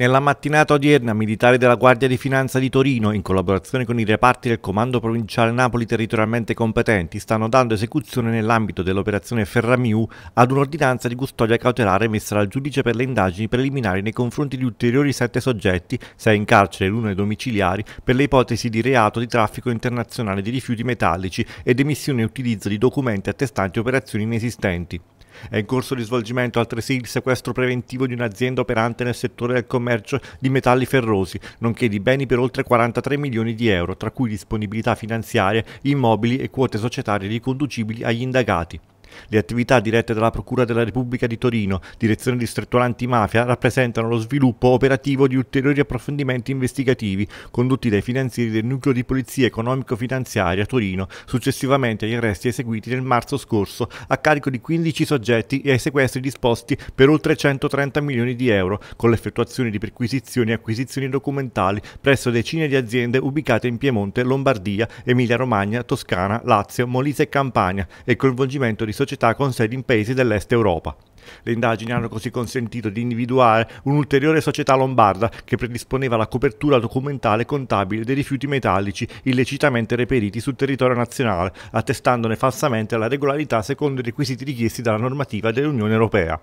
Nella mattinata odierna, militari della Guardia di Finanza di Torino, in collaborazione con i reparti del Comando Provinciale Napoli territorialmente competenti, stanno dando esecuzione nell'ambito dell'operazione Ferramiu ad un'ordinanza di custodia cautelare emessa dal giudice per le indagini preliminari nei confronti di ulteriori sette soggetti, sei in carcere e l'uno ai domiciliari, per le ipotesi di reato di traffico internazionale di rifiuti metallici ed emissione e utilizzo di documenti attestanti operazioni inesistenti. È in corso di svolgimento altresì il sequestro preventivo di un'azienda operante nel settore del commercio di metalli ferrosi, nonché di beni per oltre 43 milioni di euro, tra cui disponibilità finanziarie, immobili e quote societarie riconducibili agli indagati. Le attività dirette dalla Procura della Repubblica di Torino, Direzione Distrettuale Antimafia, rappresentano lo sviluppo operativo di ulteriori approfondimenti investigativi condotti dai finanzieri del Nucleo di Polizia Economico-Finanziaria Torino, successivamente agli arresti eseguiti nel marzo scorso a carico di 15 soggetti e ai sequestri disposti per oltre 130 milioni di euro, con l'effettuazione di perquisizioni e acquisizioni documentali presso decine di aziende ubicate in Piemonte, Lombardia, Emilia-Romagna, Toscana, Lazio, Molise e Campania e coinvolgimento di società con sede in paesi dell'Est Europa. Le indagini hanno così consentito di individuare un'ulteriore società lombarda che predisponeva la copertura documentale contabile dei rifiuti metallici illecitamente reperiti sul territorio nazionale, attestandone falsamente la regolarità secondo i requisiti richiesti dalla normativa dell'Unione Europea.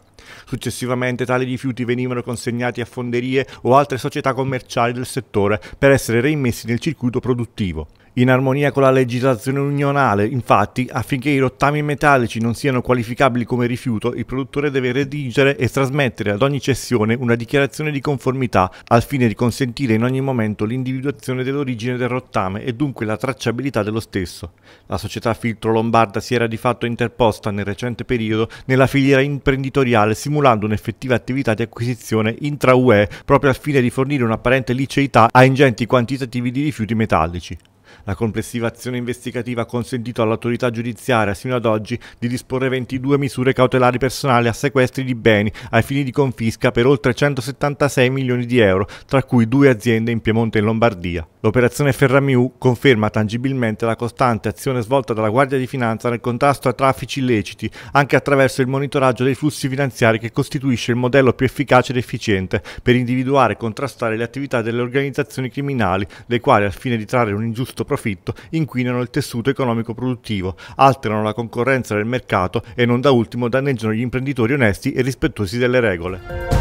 Successivamente tali rifiuti venivano consegnati a fonderie o altre società commerciali del settore per essere reimmessi nel circuito produttivo in armonia con la legislazione unionale. Infatti, affinché i rottami metallici non siano qualificabili come rifiuto, il produttore deve redigere e trasmettere ad ogni cessione una dichiarazione di conformità al fine di consentire in ogni momento l'individuazione dell'origine del rottame e dunque la tracciabilità dello stesso. La società Filtro Lombarda si era di fatto interposta nel recente periodo nella filiera imprenditoriale simulando un'effettiva attività di acquisizione intra-UE proprio al fine di fornire un'apparente liceità a ingenti quantitativi di rifiuti metallici. La complessiva azione investigativa ha consentito all'autorità giudiziaria sino ad oggi di disporre 22 misure cautelari personali a sequestri di beni ai fini di confisca per oltre 176 milioni di euro, tra cui due aziende in Piemonte e in Lombardia. L'operazione Ferramiu conferma tangibilmente la costante azione svolta dalla Guardia di Finanza nel contrasto a traffici illeciti, anche attraverso il monitoraggio dei flussi finanziari che costituisce il modello più efficace ed efficiente per individuare e contrastare le attività delle organizzazioni criminali, le quali al fine di trarre un ingiusto alto profitto inquinano il tessuto economico produttivo, alterano la concorrenza del mercato e non da ultimo danneggiano gli imprenditori onesti e rispettosi delle regole.